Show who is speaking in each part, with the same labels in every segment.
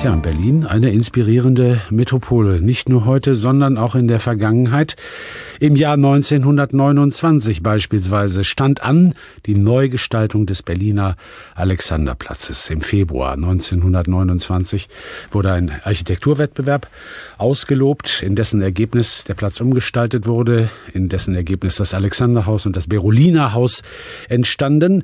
Speaker 1: Tja, Berlin, eine inspirierende Metropole, nicht nur heute, sondern auch in der Vergangenheit. Im Jahr 1929 beispielsweise stand an die Neugestaltung des Berliner Alexanderplatzes. Im Februar 1929 wurde ein Architekturwettbewerb ausgelobt, in dessen Ergebnis der Platz umgestaltet wurde, in dessen Ergebnis das Alexanderhaus und das Berolina entstanden.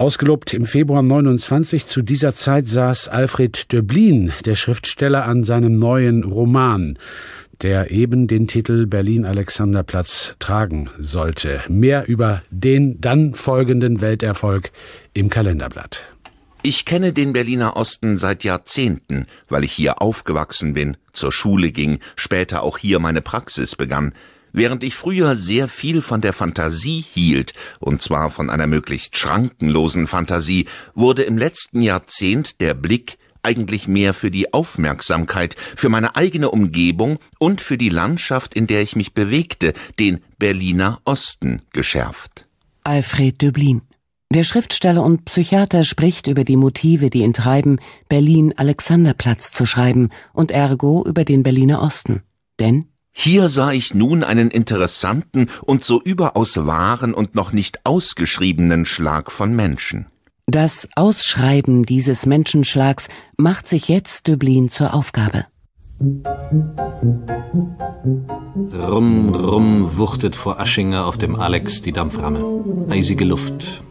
Speaker 1: Ausgelobt im Februar 29, zu dieser Zeit saß Alfred Döblin, der Schriftsteller, an seinem neuen Roman, der eben den Titel Berlin-Alexanderplatz tragen sollte. Mehr über den dann folgenden Welterfolg im Kalenderblatt.
Speaker 2: Ich kenne den Berliner Osten seit Jahrzehnten, weil ich hier aufgewachsen bin, zur Schule ging, später auch hier meine Praxis begann. Während ich früher sehr viel von der Fantasie hielt, und zwar von einer möglichst schrankenlosen Fantasie, wurde im letzten Jahrzehnt der Blick eigentlich mehr für die Aufmerksamkeit, für meine eigene Umgebung und für die Landschaft, in der ich mich bewegte, den Berliner Osten, geschärft.
Speaker 3: Alfred Döblin der Schriftsteller und Psychiater spricht über die Motive, die ihn treiben, Berlin Alexanderplatz zu schreiben und ergo über den Berliner Osten. Denn hier
Speaker 2: sah ich nun einen interessanten und so überaus wahren und noch nicht ausgeschriebenen Schlag von Menschen.
Speaker 3: Das Ausschreiben dieses Menschenschlags macht sich jetzt Döblin zur Aufgabe.
Speaker 4: Rum, rum wuchtet vor Aschinger auf dem Alex die Dampframme. Eisige Luft.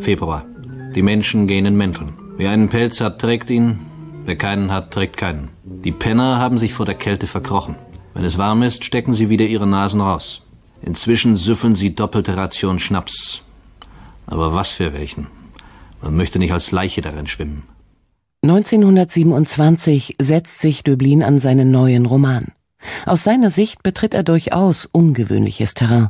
Speaker 4: Februar. Die Menschen gehen in Mänteln. Wer einen Pelz hat, trägt ihn. Wer keinen hat, trägt keinen. Die Penner haben sich vor der Kälte verkrochen. Wenn es warm ist, stecken sie wieder ihre Nasen raus. Inzwischen süffeln sie doppelte Ration Schnaps. Aber was für welchen? Man möchte nicht als Leiche darin schwimmen.
Speaker 3: 1927 setzt sich Döblin an seinen neuen Roman. Aus seiner Sicht betritt er durchaus ungewöhnliches Terrain.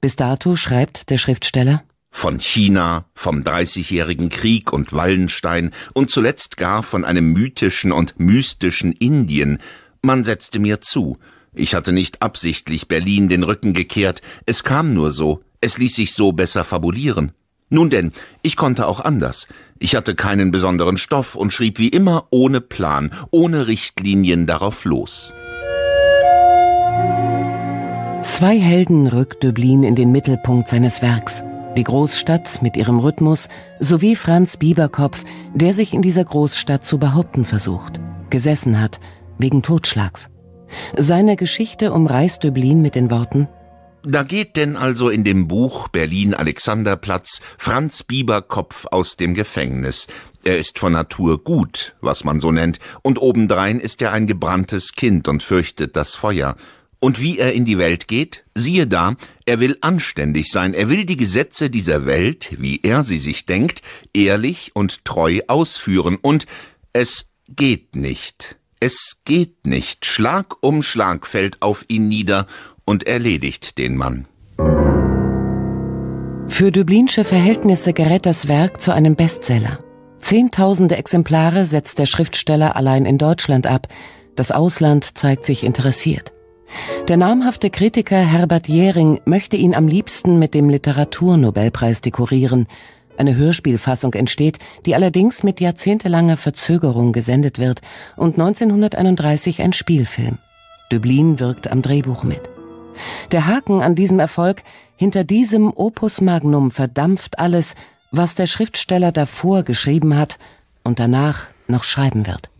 Speaker 3: Bis dato schreibt der Schriftsteller von
Speaker 2: China, vom Dreißigjährigen Krieg und Wallenstein und zuletzt gar von einem mythischen und mystischen Indien. Man setzte mir zu, ich hatte nicht absichtlich Berlin den Rücken gekehrt, es kam nur so, es ließ sich so besser fabulieren. Nun denn, ich konnte auch anders. Ich hatte keinen besonderen Stoff und schrieb wie immer ohne Plan, ohne Richtlinien darauf los.
Speaker 3: Zwei Helden rückt Döblin in den Mittelpunkt seines Werks. Die Großstadt mit ihrem Rhythmus sowie Franz Bieberkopf, der sich in dieser Großstadt zu behaupten versucht, gesessen hat, wegen Totschlags. Seine Geschichte umreißt Dublin mit den Worten
Speaker 2: da geht denn also in dem Buch Berlin Alexanderplatz Franz Bieberkopf aus dem Gefängnis. Er ist von Natur gut, was man so nennt, und obendrein ist er ein gebranntes Kind und fürchtet das Feuer. Und wie er in die Welt geht, siehe da, er will anständig sein, er will die Gesetze dieser Welt, wie er sie sich denkt, ehrlich und treu ausführen, und es geht nicht. Es geht nicht. Schlag um Schlag fällt auf ihn nieder und erledigt den Mann.
Speaker 3: Für dublinsche Verhältnisse gerät das Werk zu einem Bestseller. Zehntausende Exemplare setzt der Schriftsteller allein in Deutschland ab. Das Ausland zeigt sich interessiert. Der namhafte Kritiker Herbert Jähring möchte ihn am liebsten mit dem Literaturnobelpreis dekorieren, eine Hörspielfassung entsteht, die allerdings mit jahrzehntelanger Verzögerung gesendet wird und 1931 ein Spielfilm. Döblin wirkt am Drehbuch mit. Der Haken an diesem Erfolg, hinter diesem Opus Magnum verdampft alles,
Speaker 1: was der Schriftsteller davor geschrieben hat und danach noch schreiben wird.